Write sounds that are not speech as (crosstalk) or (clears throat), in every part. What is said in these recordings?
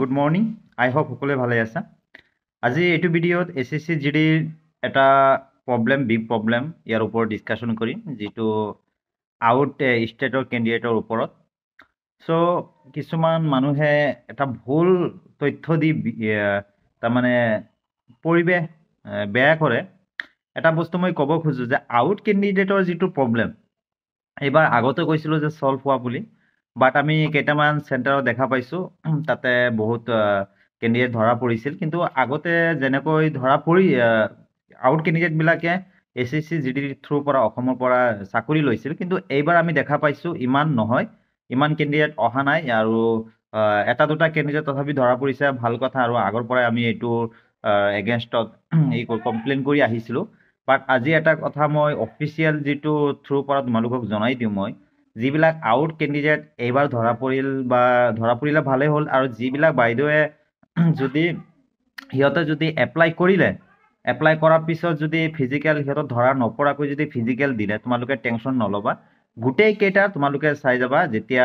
good morning আই hope সকলোৱে ভালে আছা আজি এইটো ভিডিঅ'ত এছ এছ চি জি ডিৰ এটা প্ৰব্লেম বিগ প্ৰব্লেম ইয়াৰ ওপৰত ডিছকাশ্যন কৰিম যিটো আউট ষ্টেটৰ কেণ্ডিডেটৰ ওপৰত চ' কিছুমান মানুহে এটা ভুল তথ্য দি তাৰমানে পৰিৱেশ বেয়া কৰে এটা বস্তু মই ক'ব খোজোঁ যে আউট কেণ্ডিডেটৰ যিটো প্ৰব্লেম এইবাৰ আগতে কৈছিলোঁ যে ছল্ভ হোৱা বুলি বাট আমি কেইটামান চেণ্টাৰত দেখা পাইছোঁ তাতে বহুত কেণ্ডিডেট ধৰা পৰিছিল কিন্তু আগতে যেনেকৈ ধৰা পৰি আউট কেণ্ডিডেটবিলাকে A C C G D থ্ৰুৰ পৰা অসমৰ পৰা চাকৰি লৈছিল কিন্তু এইবাৰ আমি দেখা পাইছোঁ ইমান নহয় ইমান কেণ্ডিডেট অহা নাই আৰু এটা দুটা কেণ্ডিডেট তথাপি ধৰা পৰিছে ভাল কথা আৰু আগৰ পৰাই আমি এইটো এগেইনষ্টত এই কমপ্লেইন কৰি আহিছিলোঁ বাট আজি এটা কথা মই অফিচিয়েল যিটো থ্ৰুৰ পৰা তোমালোকক জনাই দিওঁ মই যিবিলাক আউট কেণ্ডিডেট এইবাৰ ধৰা পৰিল বা ধৰা পৰিলে ভালেই হ'ল আৰু যিবিলাক বাইদেৱে (clears throat) যদি সিহঁতে যদি এপ্লাই কৰিলে এপ্লাই কৰাৰ পিছত যদি ফিজিকেল সিহঁতক ধৰা নপৰাকৈ যদি ফিজিকেল দিলে তোমালোকে টেনশ্যন নল'বা গোটেইকেইটা তোমালোকে চাই যাবা যেতিয়া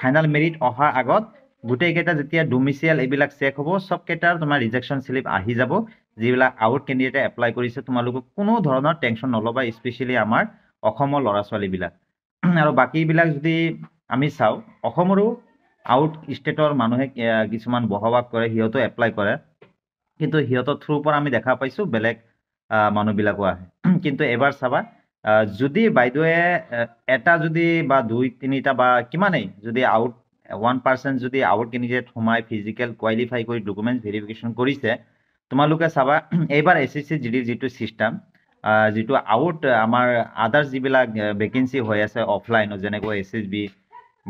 ফাইনেল মেৰিট অহাৰ আগত গোটেইকেইটা যেতিয়া ডোমিচিয়েল এইবিলাক চেক হ'ব চবকেইটাৰ তোমাৰ ৰিজেকশ্যন শ্লিপ আহি যাব যিবিলাক আউট কেণ্ডিডেটে এপ্লাই কৰিছে তোমালোকক কোনো ধৰণৰ টেনচন নল'বা স্পেচিয়েলি আমাৰ অসমৰ ল'ৰা ছোৱালীবিলাক আৰু বাকীবিলাক যদি আমি চাওঁ অসমৰো আউট ষ্টেটৰ মানুহে কিছুমান বসবাস কৰে সিহঁতেও এপ্লাই কৰে কিন্তু সিহঁতৰ থ্ৰুৰ পৰা আমি দেখা পাইছোঁ বেলেগ মানুহবিলাকো আহে (clears throat) কিন্তু এবাৰ চাবা যদি বাইদেৱে এটা যদি বা দুই তিনিটা বা কিমানেই যদি আউট ওৱান পাৰ্চেণ্ট যদি আউট কেণ্ডিডেট সোমাই ফিজিকেল কোৱালিফাই কৰি ডকুমেণ্টছ ভেৰিফিকেশ্যন কৰিছে তোমালোকে চাবা (clears throat) এইবাৰ এছ এছ চি জি ডিৰ যিটো ছিষ্টেম যিটো আউট আমাৰ আদাৰ্ছ যিবিলাক ভেকেঞ্চি হৈ আছে অফলাইনত যেনেকৈ এছ এছ বি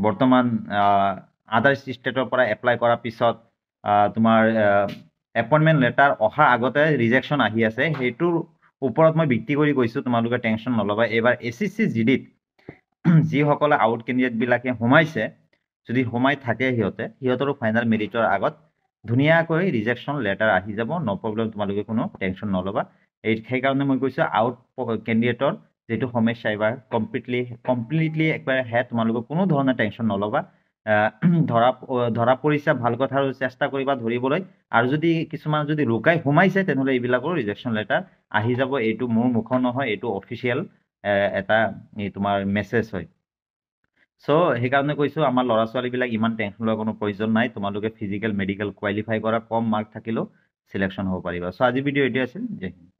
বৰ্তমান আদাৰ্ছ ষ্টেটৰ পৰা এপ্লাই কৰাৰ পিছত তোমাৰ এপইণ্টমেণ্ট লেটাৰ অহাৰ আগতে ৰিজেকশ্যন আহি আছে সেইটোৰ ওপৰত মই ভিত্তি কৰি কৈছোঁ তোমালোকে টেনশ্যন নল'বা এইবাৰ এছ এছ চি জি ডিত যিসকলে আউট কেণ্ডিডেটবিলাকে সোমাইছে যদি সোমাই থাকে সিহঁতে সিহঁতৰো ফাইনেল মেৰিটৰ আগত ধুনীয়াকৈ ৰিজেকশ্যন লেটাৰ আহি যাব ন' প্ৰব্লেম তোমালোকে কোনো টেনশ্যন নল'বা এই সেইকাৰণে মই কৈছোঁ আউট কেণ্ডিডেটৰ যিটো সমস্যা এইবাৰ কমপ্লিটলি কমপ্লিটলি একেবাৰে হে তোমালোকে কোনো ধৰণৰ টেনশ্যন নল'বা ধৰা ধৰা পৰিছা ভাল কথা আৰু চেষ্টা কৰিবা ধৰিবলৈ আৰু যদি কিছুমান যদি লুকাই সোমাইছে তেনেহ'লে এইবিলাকৰো ৰিজেকশ্যন লেটাৰ আহি যাব এইটো মোৰ মুখৰ নহয় এইটো অফিচিয়েল এটা এই তোমাৰ মেছেজ হয় চ' সেইকাৰণে কৈছোঁ আমাৰ ল'ৰা ছোৱালীবিলাক ইমান টেনশ্যন লোৱাৰ কোনো প্ৰয়োজন নাই তোমালোকে ফিজিকেল মেডিকেল কোৱালিফাই কৰা কম মাৰ্ক থাকিলেও চিলেকশ্যন হ'ব পাৰিবা চ' আজি ভিডিঅ' এইটোৱে আছিল জয় হিন্দ